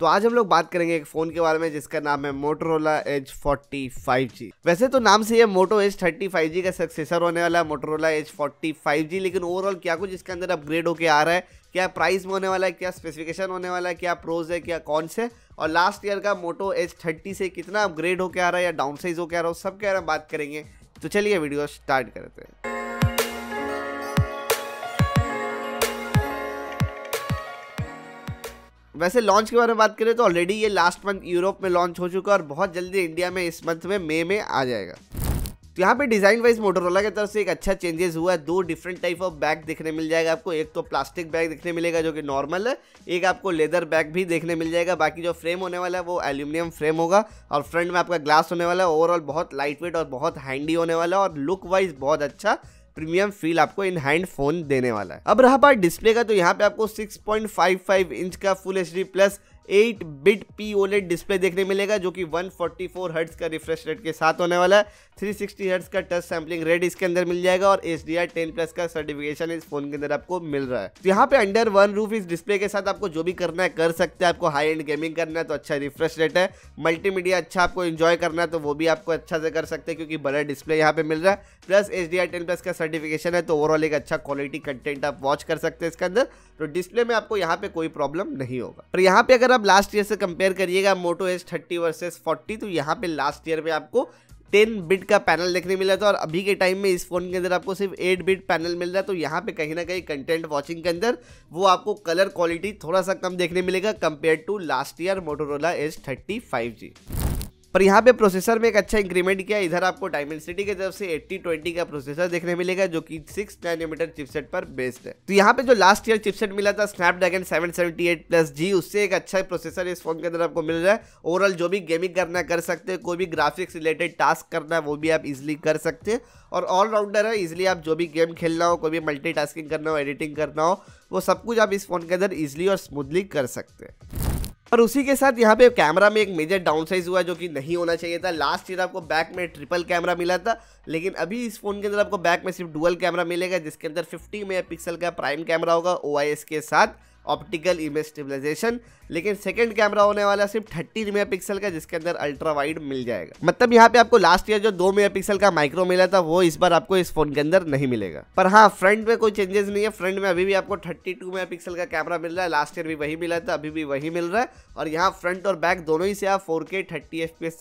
तो आज हम लोग बात करेंगे एक फ़ोन के बारे में जिसका नाम है मोटरोला फाइव जी वैसे तो नाम से ये मोटो फाइव जी का सक्सेसर होने वाला है मोटरोला फाइव जी लेकिन ओवरऑल क्या कुछ इसके अंदर अपग्रेड होके आ रहा है क्या प्राइस में होने वाला है क्या स्पेसिफिकेशन होने वाला है क्या प्रोज है क्या कौन से और लास्ट ईयर का मोटो एच थर्टी से कितना अपग्रेड होके आ रहा है या डाउन साइज होकर आ रहा है सब के बारे में बात करेंगे तो चलिए वीडियो स्टार्ट करते हैं वैसे लॉन्च के बारे में बात करें तो ऑलरेडी ये लास्ट मंथ यूरोप में लॉन्च हो चुका है और बहुत जल्दी इंडिया में इस मंथ में मई में आ जाएगा तो यहाँ पे डिज़ाइन वाइज मोटरोला की तरफ से एक अच्छा चेंजेस हुआ है दो डिफरेंट टाइप ऑफ बैग देखने मिल जाएगा आपको एक तो प्लास्टिक बैग देखने मिलेगा जो कि नॉर्मल है एक आपको लेदर बैग भी देखने मिल जाएगा बाकी जो फ्रेम होने वाला है वो एल्यूमिनियम फ्रेम होगा और फ्रंट में आपका ग्लास होने वाला है ओवरऑल बहुत लाइट वेट और बहुत हैंडी होने वाला है और लुक वाइज बहुत अच्छा प्रीमियम फील आपको इन हैंड फोन देने वाला है अब रहा बात डिस्प्ले का तो यहाँ पे आपको 6.55 इंच का full H plus eight bit P OLED display देखने मिलेगा जो कि 144 हर्ट्स का रिफ्रेश रेट के साथ होने वाला है 360 हर्ट्स का टच सैम्पलिंग रेट इसके अंदर मिल जाएगा और H D R ten plus का सर्टिफिकेशन इस फोन के अंदर आपको मिल रहा है तो यहाँ पे अंडर वन रूफ इस डिस्प्ले के साथ आपको जो भी करना है कर सकते हैं आपको हाई एंड गेमिंग करना है तो अच्छा रिफ्रेश रेट है मल्टी अच्छा आपको इन्जॉय करना है तो वो भी आपको अच्छा से कर सकते हैं क्योंकि बड़ा डिस्प्ले यहाँ पे मिल रहा है plus H D R ten plus का सर्टिफिकेशन है तो ओवरऑल एक अच्छा क्वालिटी कंटेंट आप वॉच कर सकते हैं इसके अंदर तो डिस्प्ले में आपको यहाँ पे कोई प्रॉब्लम नहीं होगा और यहाँ पे अगर आप लास्ट ईयर से कंपेयर करिएगा Moto S thirty versus forty तो यहाँ पे लास्ट ईयर में आपको टेन बिट का पैनल देखने मिला था और अभी के टाइम में इस फ़ोन के अंदर आपको सिर्फ एट बिट पैनल मिल रहा है तो यहाँ पे कहीं ना कहीं कंटेंट वॉचिंग के अंदर वो आपको कलर क्वालिटी थोड़ा सा कम देखने मिलेगा compare to last year Motorola S thirty five G पर यहाँ पे प्रोसेसर में एक अच्छा इंक्रीमेंट किया इधर आपको डायमेंसिटी की तरफ से 8020 का प्रोसेसर देखने मिलेगा जो कि 6 नैनोमीटर चिपसेट पर बेस्ड है तो यहाँ पे जो लास्ट ईयर चिपसेट मिला था स्नैपड्रैगन 778 प्लस जी उससे एक अच्छा प्रोसेसर इस फोन के अंदर आपको मिल रहा है ओवरऑल जो भी गेमिंग करना कर सकते हैं कोई भी ग्राफिक्स रिलेटेड टास्क करना है वो भी आप इजिली कर सकते हैं और ऑलराउंडर है इजिली आप जो भी गेम खेलना हो कोई भी मल्टी करना हो एडिटिंग करना हो वो सब कुछ आप इस फोन के अंदर इजिली और स्मूथली कर सकते हैं और उसी के साथ यहाँ पे कैमरा में एक मेजर डाउन साइज हुआ जो कि नहीं होना चाहिए था लास्ट ईयर आपको बैक में ट्रिपल कैमरा मिला था लेकिन अभी इस फ़ोन के अंदर आपको बैक में सिर्फ डुअल कैमरा मिलेगा जिसके अंदर 50 मेगापिक्सल का प्राइम कैमरा होगा ओ के साथ ऑप्टिकल इमेज स्टेबलाइजेशन लेकिन सेकंड कैमरा होने वाला सिर्फ थर्टी पिक्सल का जिसके अंदर अल्ट्रा वाइड मिल जाएगा मतलब यहाँ पे आपको लास्ट ईयर जो दो पिक्सल का माइक्रो मिला था वो इस बार आपको इस फोन के अंदर नहीं मिलेगा पर हाँ फ्रंट में कोई चेंजेस नहीं है फ्रंट में अभी भी आपको थर्टी टू का कैमरा मिल रहा है लास्ट ईयर भी वही मिला था अभी भी वही मिल रहा है और यहाँ फ्रंट और बैक दोनों ही से आप फोर के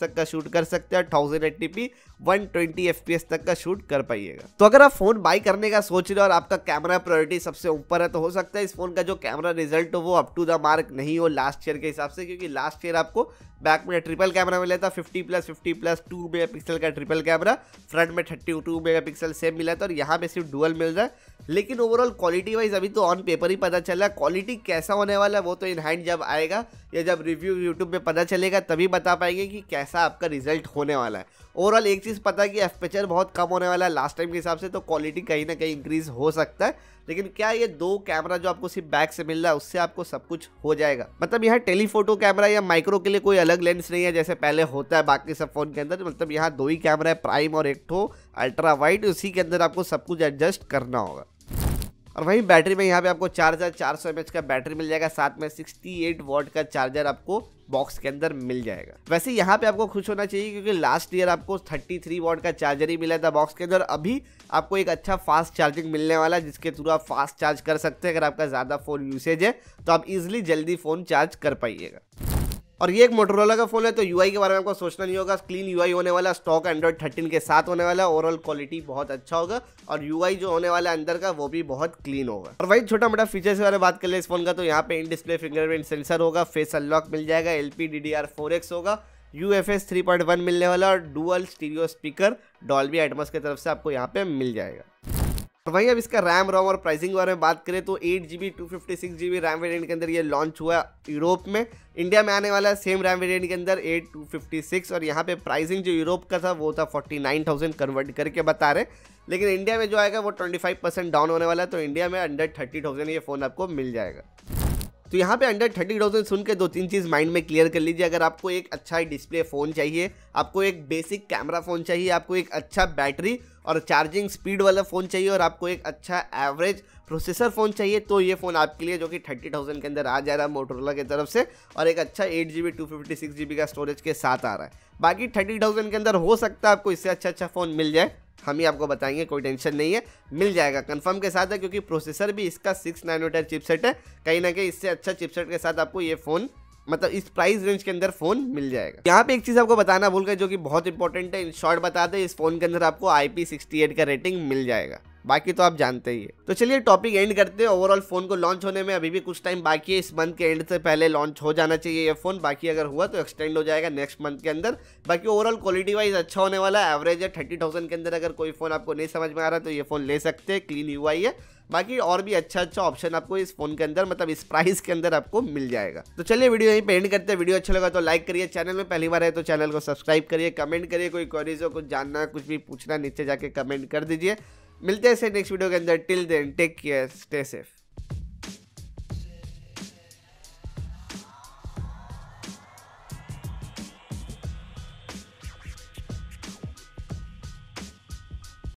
तक का शूट कर सकते हैं thousand eight P one twenty तक का शूट कर पाइएगा तो अगर आप फोन बाई करने का सोच रहे हो और आपका कैमरा प्रायोरिटी सबसे ऊपर है तो हो सकता है इस फोन का जो कैमरा रिजल्ट हो वो अप टू द मार्क नहीं हो लास्ट ईयर के हिसाब से क्योंकि लास्ट ईयर आपको बैक में ट्रिपल कैमरा मिला था 50 प्लस 50 प्लस 2 मेगापिक्सल का ट्रिपल कैमरा फ्रंट में 32 मेगापिक्सल सेम मिला था और यहाँ पे सिर्फ डुअल मिल रहा है लेकिन ओवरऑल क्वालिटी वाइज अभी तो ऑन पेपर ही पता चल रहा है क्वालिटी कैसा होने वाला है वो तो इन हैंड जब आएगा या जब रिव्यू यूट्यूब पे पता चलेगा तभी बता पाएंगे कि कैसा आपका रिजल्ट होने वाला है ओवरऑल एक चीज़ पता है कि एफपेचर बहुत कम होने वाला है लास्ट टाइम के हिसाब से तो क्वालिटी कहीं ना कहीं इंक्रीज़ हो सकता है लेकिन क्या ये दो कैमरा जो आपको सिर्फ बैक से मिल रहा है उससे आपको सब कुछ हो जाएगा मतलब यहाँ टेलीफोटो कैमरा या माइक्रो के लिए कोई अलग लेंस नहीं है जैसे पहले होता है बाकी सब फ़ोन के अंदर मतलब यहाँ दो ही कैमरा है प्राइम और एक ठो अल्ट्रा वाइड उसी के अंदर आपको सब कुछ एडजस्ट करना होगा और वहीं बैटरी में यहाँ पे आपको चार हज़ार चार सौ एम एच का बैटरी मिल जाएगा साथ में सिक्सटी एट वॉट का चार्जर आपको बॉक्स के अंदर मिल जाएगा वैसे यहाँ पे आपको खुश होना चाहिए क्योंकि लास्ट ईयर आपको 33 वॉट का चार्जर ही मिला था बॉक्स के अंदर अभी आपको एक अच्छा फास्ट चार्जिंग मिलने वाला है जिसके थ्रू आप फास्ट चार्ज कर सकते हैं अगर आपका ज़्यादा फ़ोन यूसेज है तो आप इजिली जल्दी फ़ोन चार्ज कर पाइएगा और ये एक मोटरोला का फोन है तो यूआई के बारे में आपको सोचना नहीं होगा क्लीन यूआई होने वाला स्टॉक एंड्रॉइड थर्टीन के साथ होने वाला है ओवरऑल क्वालिटी बहुत अच्छा होगा और यूआई जो होने वाला है अंदर का वो भी बहुत क्लीन होगा और वही छोटा मोटा फीचर्स के बारे में बात कर ले इस फोन का तो यहाँ पे इन डिस्प्ले फिंगरप्रिंट सेंसर होगा फेस अनलॉक मिल जाएगा L P D D R four X होगा U F S three point one मिलने वाला और dual stereo speaker Dolby Atmos की तरफ से आपको यहाँ पे मिल जाएगा तो भाई अब इसका रैम रोम और प्राइसिंग के बारे में बात करें तो eight G B two fifty six G B RAM variant के अंदर ये लॉन्च हुआ यूरोप में इंडिया में आने वाला सेम रैम वेरियंट के अंदर एट टू फिफ्टी सिक्स और यहाँ पे प्राइसिंग जो यूरोप का था वो था फोर्टी नाइन थाउजेंड कन्वर्ट करके बता रहे लेकिन इंडिया में जो आएगा वो ट्वेंटी फाइव परसेंट डाउन होने वाला है तो इंडिया में अंडर थर्टी थाउजेंड ये फ़ोन आपको मिल जाएगा तो यहाँ पे अंडर थर्टी थाउजेंड सुन के दो तीन चीज़ माइंड में क्लियर कर लीजिए अगर आपको एक अच्छा डिस्प्ले फ़ोन चाहिए आपको एक बेसिक कैमरा फ़ोन चाहिए आपको एक अच्छा बैटरी और चार्जिंग स्पीड वाला फ़ोन चाहिए और आपको एक अच्छा एवरेज प्रोसेसर फ़ोन चाहिए तो ये फ़ोन आपके लिए जो कि थर्टी थाउजेंड के अंदर आ जा रहा है मोटरोला की तरफ से और एक अच्छा eight G B two fifty six G B का स्टोरेज के साथ आ रहा है बाकी थर्टी थाउजेंड के अंदर हो सकता है आपको इससे अच्छा अच्छा फ़ोन मिल जाए हम ही आपको बताएंगे कोई टेंशन नहीं है मिल जाएगा कंफर्म के साथ है क्योंकि प्रोसेसर भी इसका सिक्स नाइनोटर चिपसेट है कहीं ना कहीं इससे अच्छा चिपसेट के साथ आपको ये फ़ोन मतलब इस प्राइस रेंज के अंदर फोन मिल जाएगा यहाँ पे एक चीज आपको बताना भूल गए जो कि बहुत इंपॉर्टेंट है इन शॉर्ट बता दें इस फोन के अंदर आपको आई का रेटिंग मिल जाएगा बाकी तो आप जानते ही है तो चलिए टॉपिक एंड करते हैं ओवरऑल फ़ोन को लॉन्च होने में अभी भी कुछ टाइम बाकी है इस मंथ के एंड से पहले लॉन्च हो जाना चाहिए ये फ़ोन बाकी अगर हुआ तो एक्सटेंड हो जाएगा नेक्स्ट मंथ के अंदर बाकी ओवरऑल क्वालिटी वाइज अच्छा होने वाला है एवरेज है थर्टी थाउजेंड के अंदर अगर कोई फ़ोन आपको नहीं समझ में आ रहा तो ये फ़ोन ले सकते हैं क्लीन यू है बाकी और भी अच्छा अच्छा ऑप्शन आपको इस फोन के अंदर मतलब इस प्राइस के अंदर आपको मिल जाएगा तो चलिए वीडियो यहीं पे एंड करते हैं वीडियो अच्छा लगा तो लाइक करिए चैनल में पहली बार है तो चैनल को सब्सक्राइब करिए कमेंट करिए कोई क्वेरीज हो कुछ जानना कुछ भी पूछना नीचे जाके कमेंट कर दीजिए मिलते हैं नेक्स्ट वीडियो के अंदर till then take care stay safe